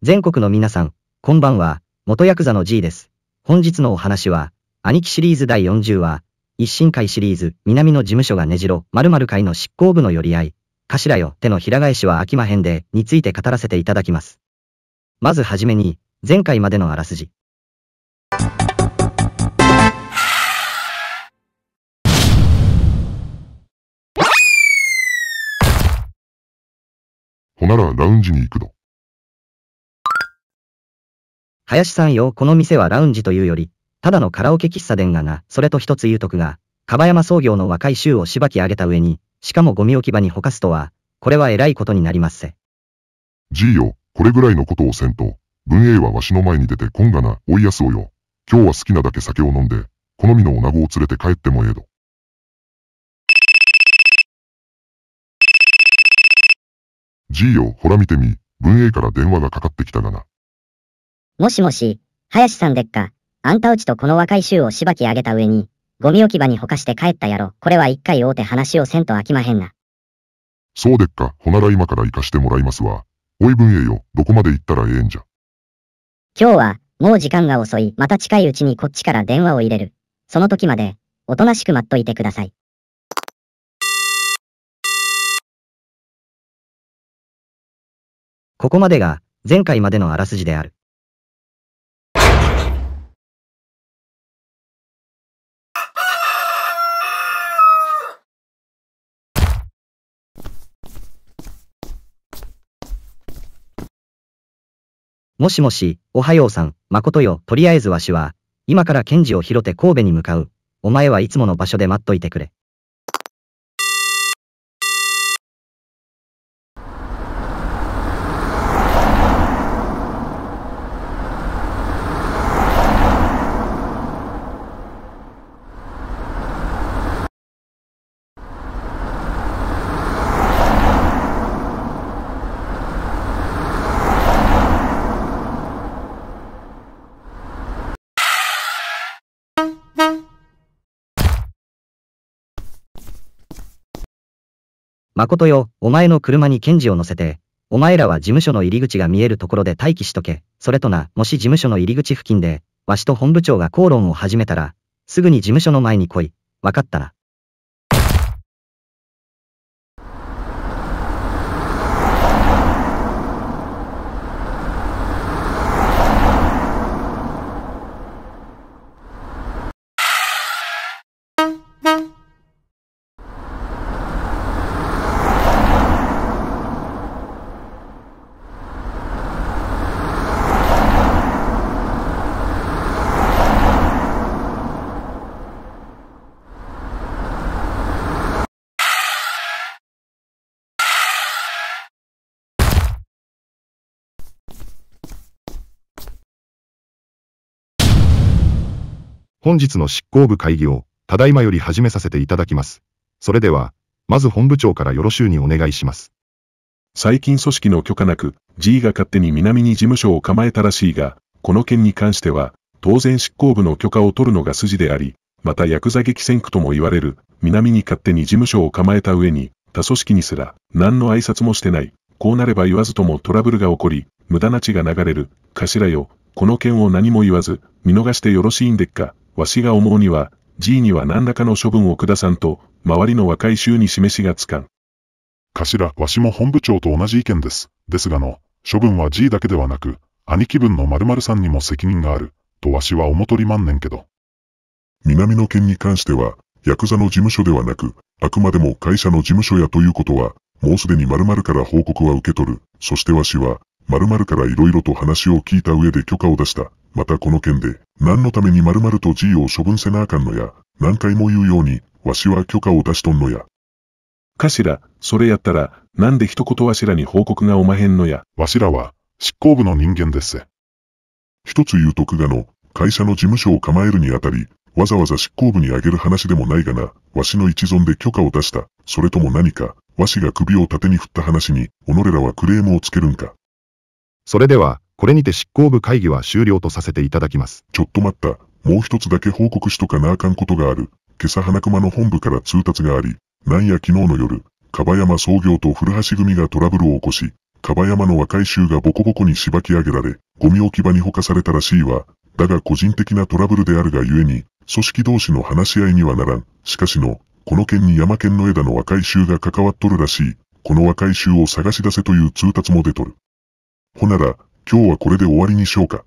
全国の皆さん、こんばんは、元ヤクザの G です。本日のお話は、兄貴シリーズ第40話、一新会シリーズ、南の事務所がねじろ、〇〇会の執行部の寄り合い、頭よ、手の平返しは飽きまへんで、について語らせていただきます。まずはじめに、前回までのあらすじ。ほならラウンジに行くの。林さんよ、この店はラウンジというより、ただのカラオケ喫茶店がな、それと一つ言うとくが、樺山創業の若い衆をしばき上げた上に、しかもゴミ置き場にほかすとは、これはえらいことになりますせ。じいよ、これぐらいのことをせんと、文英はわしの前に出てこんがな、追いやすおよ。今日は好きなだけ酒を飲んで、好みのおなごを連れて帰ってもええど。じいよ、ほら見てみ、文英から電話がかかってきたがな。もしもし、林さんでっか。あんたうちとこの若い衆をしばき上げた上に、ゴミ置き場にほかして帰ったやろ。これは一回大手話をせんと飽きまへんな。そうでっか、ほなら今から行かしてもらいますわ。おい文英よ、どこまで行ったらええんじゃ。今日は、もう時間が遅い。また近いうちにこっちから電話を入れる。その時まで、おとなしく待っといてください。ここまでが、前回までのあらすじである。もしもし、おはようさん、誠よ、とりあえずわしは、今からケンジを拾って神戸に向かう。お前はいつもの場所で待っといてくれ。誠よ、お前の車に検事を乗せて、お前らは事務所の入り口が見えるところで待機しとけ。それとな、もし事務所の入り口付近で、わしと本部長が口論を始めたら、すぐに事務所の前に来い。わかったな。本日の執行部会議を、ただいまより始めさせていただきます。それでは、まず本部長からよろしゅうにお願いします。最近組織の許可なく、G が勝手に南に事務所を構えたらしいが、この件に関しては、当然執行部の許可を取るのが筋であり、またヤクザ激戦区とも言われる、南に勝手に事務所を構えた上に、他組織にすら、何の挨拶もしてない、こうなれば言わずともトラブルが起こり、無駄な血が流れる、頭よ、この件を何も言わず、見逃してよろしいんでっか、わしが思うには、G には何らかの処分を下さんと、周りの若い衆に示しがつかん。頭、わしも本部長と同じ意見です。ですがの、処分は G だけではなく、兄貴分の〇〇さんにも責任がある、とわしは思とりまんねんけど。南の件に関しては、ヤクザの事務所ではなく、あくまでも会社の事務所やということは、もうすでに〇〇から報告は受け取る。そしてわしは、〇〇から色々と話を聞いた上で許可を出した。またこの件で、何のために〇〇と G を処分せなあかんのや、何回も言うように、わしは許可を出しとんのや。かしら、それやったら、なんで一言わしらに報告がおまへんのや。わしらは、執行部の人間です。一つ言うとくがの、会社の事務所を構えるにあたり、わざわざ執行部にあげる話でもないがな、わしの一存で許可を出した、それとも何か、わしが首を縦に振った話に、己らはクレームをつけるんか。それでは、これにて執行部会議は終了とさせていただきます。ちょっと待った。もう一つだけ報告しとかなあかんことがある。今朝花熊の本部から通達があり、なんや昨日の夜、かばやま創業と古橋組がトラブルを起こし、かばやまの若い衆がボコボコにしばき上げられ、ゴミ置き場にほかされたらしいわ。だが個人的なトラブルであるがゆえに、組織同士の話し合いにはならん。しかしの、この件に山県の枝の若い衆が関わっとるらしい。この若い衆を探し出せという通達も出とる。ほなら、今日はこれで終わりにしようか。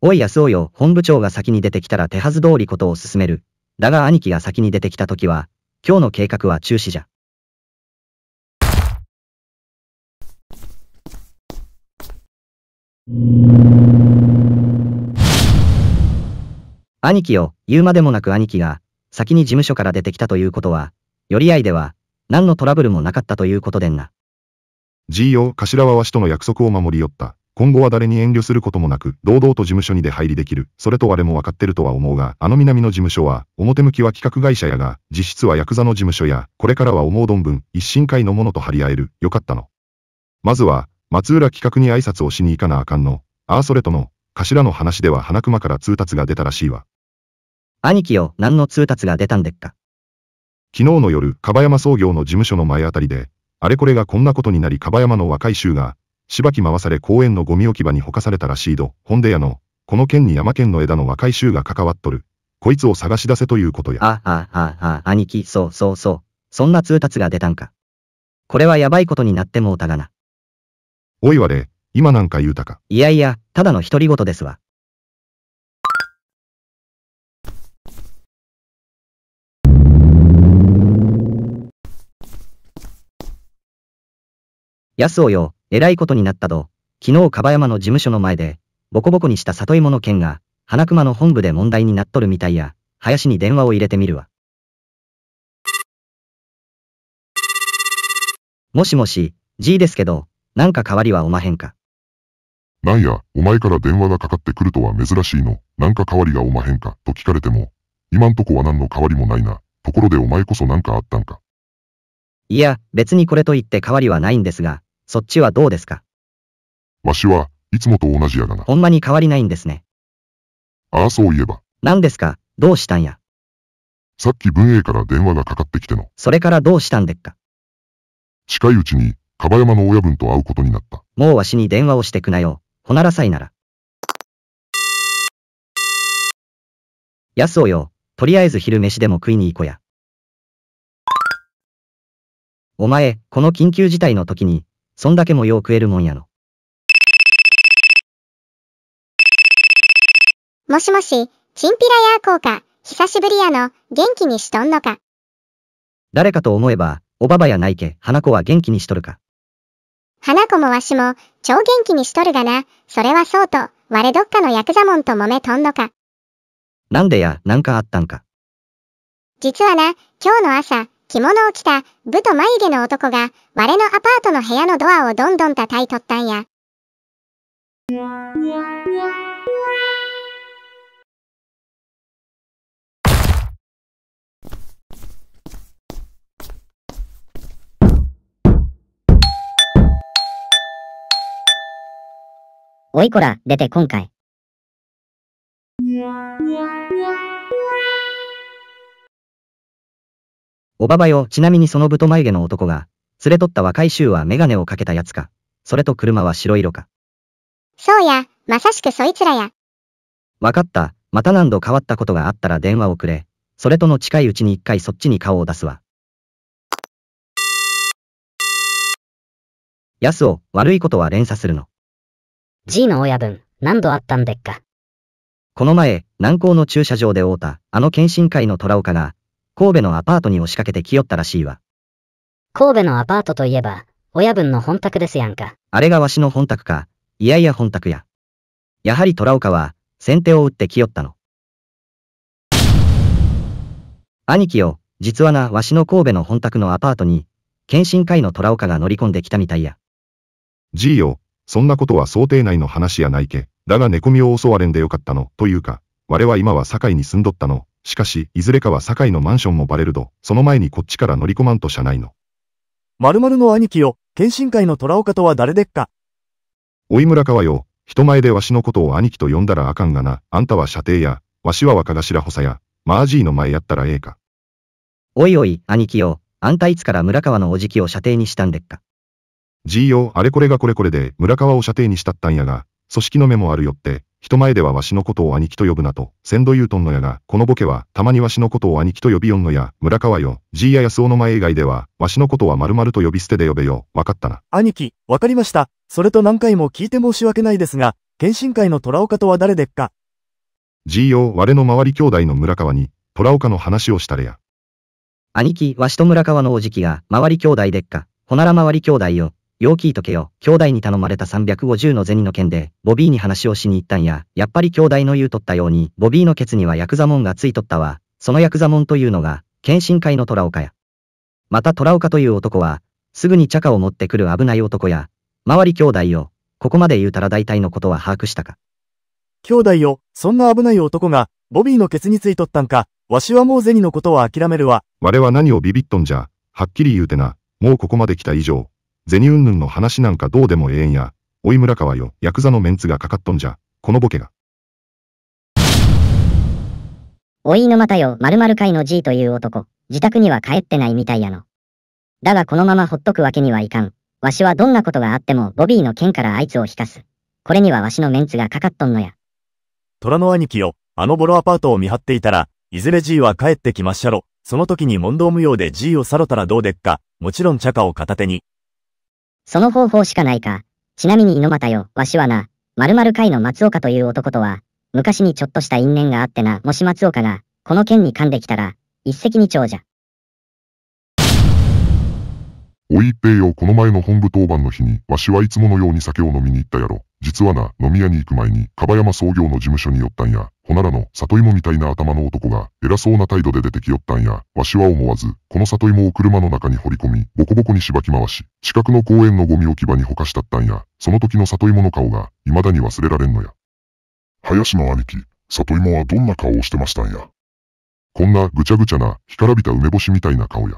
おい安尾よ、本部長が先に出てきたら手はず通りことを進める。だが兄貴が先に出てきた時は、今日の計画は中止じゃ。兄貴を言うまでもなく兄貴が、先に事務所から出てきたということは、寄り合いでは、何のトラブルもなかったということでんな。G よ、頭はわしとの約束を守りよった。今後は誰に遠慮することもなく、堂々と事務所に出入りできる。それと我も分かってるとは思うが、あの南の事務所は、表向きは企画会社やが、実質はヤクザの事務所や、これからは思うどんぶん、一心会のものと張り合える。よかったの。まずは、松浦企画に挨拶をしに行かなあかんの。ああそれとの、頭の話では花熊から通達が出たらしいわ。兄貴よ、何の通達が出たんでっか。昨日の夜、樺山創業の事務所の前あたりで、あれこれがこんなことになり、かばやまの若い衆が、しばき回され公園のゴミ置き場にほかされたらしいど、ほんでやの、この件に山県の枝の若い衆が関わっとる。こいつを探し出せということや。あああああ、兄貴、そうそうそう。そんな通達が出たんか。これはやばいことになってもうたがな。おいわれ、今なんか言うたか。いやいや、ただの独り言ですわ。安尾よ、偉いことになったと、昨日樺山の事務所の前で、ボコボコにした里芋の件が、花熊の本部で問題になっとるみたいや、林に電話を入れてみるわ。もしもし、G ですけど、なんか変わりはおまへんか。なんや、お前から電話がかかってくるとは珍しいの、なんか変わりがおまへんか、と聞かれても、今んとこは何の変わりもないな、ところでお前こそなんかあったんか。いや、別にこれと言って変わりはないんですが、そっちはどうですかわしはいつもと同じやがな。ほんまに変わりないんですね。ああ、そういえば。何ですかどうしたんやさっき文英から電話がかかってきての。それからどうしたんでっか近いうちに、かばやまの親分と会うことになった。もうわしに電話をしてくなよ。ほならさいなら。やすおよ、とりあえず昼飯でも食いに行こや。お前、この緊急事態の時に、そんだけもよう食えるもんやの。もしもし、チンピラヤーコーか、久しぶりやの、元気にしとんのか。誰かと思えば、おばばやないけ、花子は元気にしとるか。花子もわしも、超元気にしとるがな、それはそうと、我どっかのヤクザもんと揉めとんのか。なんでや、なんかあったんか。実はな、今日の朝、着物を着た、ぶと眉毛の男が、我のアパートの部屋のドアをどんどん叩いとったんや。おいこら、出て今回。おばばよ、ちなみにその太眉毛の男が、連れとった若い衆はメガネをかけたやつか、それと車は白色か。そうや、まさしくそいつらや。わかった、また何度変わったことがあったら電話をくれ、それとの近いうちに一回そっちに顔を出すわ。やすを、悪いことは連鎖するの。G の親分、何度あったんでっか。この前、南港の駐車場で会うた、あの検診会の虎岡が、神戸のアパートに押しかけてきよったらしいわ。神戸のアパートといえば、親分の本宅ですやんか。あれがわしの本宅か、いやいや本宅や。やはり虎岡は、先手を打ってきよったの。兄貴よ、実はな、わしの神戸の本宅のアパートに、検診会の虎岡が乗り込んできたみたいや。じいよ、そんなことは想定内の話やないけ。だが寝込みを襲われんでよかったの、というか、我は今は堺に住んどったの、しかし、いずれかは堺のマンションもバレるど、その前にこっちから乗り込まんとしゃないの。〇〇の兄貴よ、検診会の虎岡とは誰でっか。おい村川よ、人前でわしのことを兄貴と呼んだらあかんがな、あんたは射程や、わしは若頭補佐や、マージーの前やったらええか。おいおい、兄貴よ、あんたいつから村川のおじきを射程にしたんでっか。じいよ、あれこれがこれこれで、村川を射程にしたったんやが、組織の目もあるよって、人前ではわしのことを兄貴と呼ぶなと、先度言うとんのやが、このボケは、たまにわしのことを兄貴と呼びよんのや、村川よ、じいやすおの前以外では、わしのことはまるまると呼び捨てで呼べよ、わかったな。兄貴、わかりました。それと何回も聞いて申し訳ないですが、検診会の虎岡とは誰でっか。じいよ、我の周り兄弟の村川に、虎岡の話をしたれや。兄貴、わしと村川のおじきが、周り兄弟でっか、ほなら周り兄弟よ。よー聞いとけよ、兄弟に頼まれた350の銭の件で、ボビーに話をしに行ったんや、やっぱり兄弟の言うとったように、ボビーのケツにはヤクザモンがついとったわ、そのヤクザモンというのが、献身会の虎岡や。また虎岡という男は、すぐに茶化を持ってくる危ない男や、周り兄弟よ、ここまで言うたら大体のことは把握したか。兄弟よ、そんな危ない男が、ボビーのケツについとったんか、わしはもう銭のことは諦めるわ。我は何をビビっとんじゃ、はっきり言うてな、もうここまで来た以上、銭云々の話なんかどうでもええんや、おい村川よ、ヤクザのメンツがかかっとんじゃ、このボケが。おい沼田よ、〇〇会の G という男、自宅には帰ってないみたいやの。だがこのままほっとくわけにはいかん。わしはどんなことがあってもボビーの剣からあいつを引かす。これにはわしのメンツがかかっとんのや。虎の兄貴よ、あのボロアパートを見張っていたら、いずれ G は帰ってきまっしゃろ。その時に問答無用で G をさろたらどうでっか、もちろん茶化を片手に、その方法しかないか。ちなみに猪俣よ、わしはな、〇〇会の松岡という男とは、昔にちょっとした因縁があってな、もし松岡が、この件に噛んできたら、一石二鳥じゃ。おい一平よ、この前の本部当番の日に、わしはいつものように酒を飲みに行ったやろ。実はな、飲み屋に行く前に、かばやま創業の事務所に寄ったんや、ほならの里芋みたいな頭の男が、偉そうな態度で出てきよったんや、わしは思わず、この里芋を車の中に掘り込み、ボコボコにしばき回し、近くの公園のゴミ置き場にほかしたったんや、その時の里芋の顔が、未だに忘れられんのや。林の兄貴、里芋はどんな顔をしてましたんや。こんなぐちゃぐちゃな、干からびた梅干しみたいな顔や。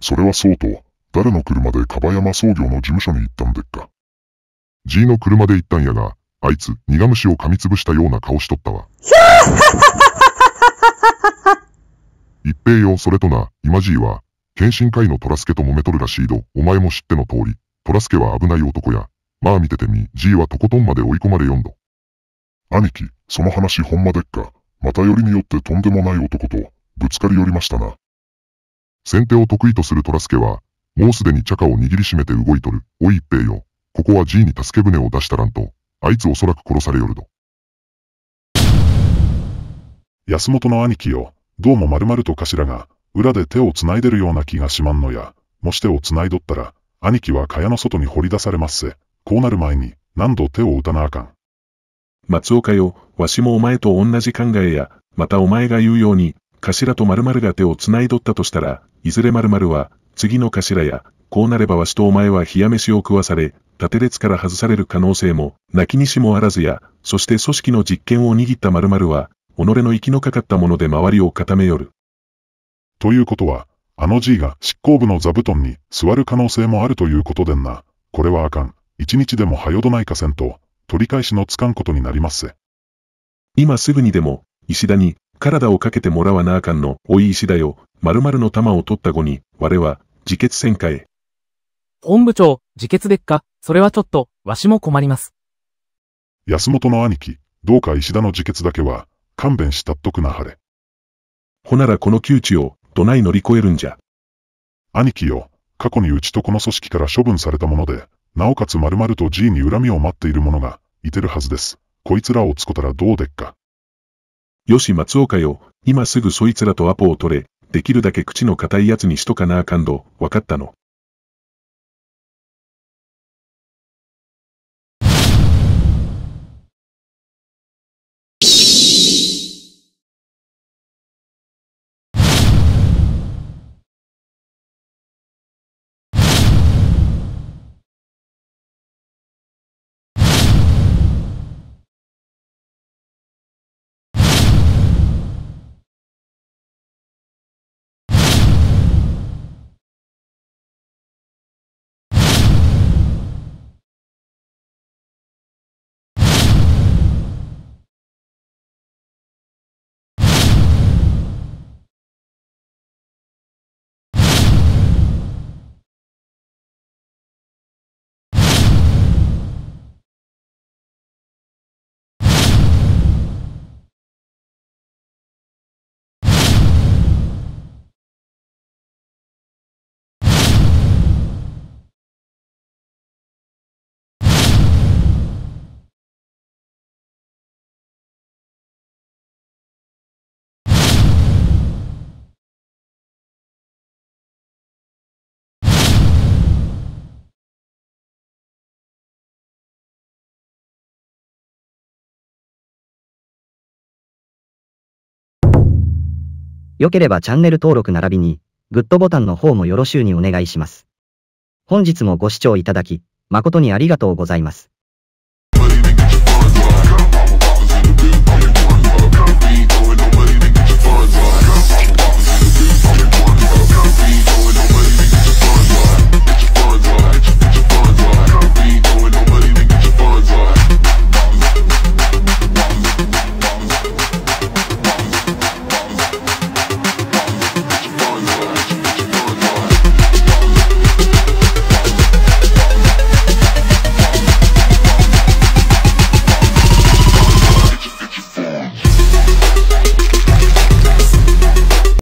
それはそうと、誰の車で樺山創業の事務所に行ったんでっか。G の車で行ったんやが、あいつ、苦虫を噛みつぶしたような顔しとったわ。一平よ、それとな、今 G は、検診会のトラスケと揉めとるらしいど、お前も知っての通り、トラスケは危ない男や。まあ見ててみ、G はとことんまで追い込まれよんど。兄貴、その話ほんまでっか。またよりによってとんでもない男と、ぶつかり寄りましたな。先手を得意とするトラスケは、もうすでに茶化を握りしめて動いとる。おい一平よ。ここは G に助け舟を出したらんと、あいつおそらく殺されよるど。安本の兄貴よ。どうも丸々と頭が、裏で手を繋いでるような気がしまんのや。もし手を繋いどったら、兄貴は蚊帳の外に掘り出されますせ。こうなる前に、何度手を打たなあかん。松岡よ、わしもお前と同じ考えや、またお前が言うように、頭と〇〇が手を繋いどったとしたら、いずれ〇〇は、次の頭や、こうなればわしとお前は冷や飯を食わされ、縦列から外される可能性も、なきにしもあらずや、そして組織の実権を握った〇〇は、己の息のかかったもので周りを固めよる。ということは、あの G が執行部の座布団に座る可能性もあるということでんな。これはあかん。一日でも早どないかせんと、取り返しのつかんことになりますせ。今すぐにでも、石田に、体をかけてもらわなあかんの、おい石田よ、〇〇の玉を取った後に、我は、自決戦かへ。本部長、自決でっか、それはちょっと、わしも困ります。安本の兄貴、どうか石田の自決だけは、勘弁したっとくなはれ。ほならこの窮地を、どない乗り越えるんじゃ。兄貴よ、過去にうちとこの組織から処分されたもので、なおかつ丸々と G に恨みを待っている者が、いてるはずです。こいつらをつこたらどうでっか。よし松岡よ、今すぐそいつらとアポを取れ、できるだけ口の硬いやつにしとかなあかんど、わかったの。良ければチャンネル登録並びに、グッドボタンの方もよろしゅうにお願いします。本日もご視聴いただき、誠にありがとうございます。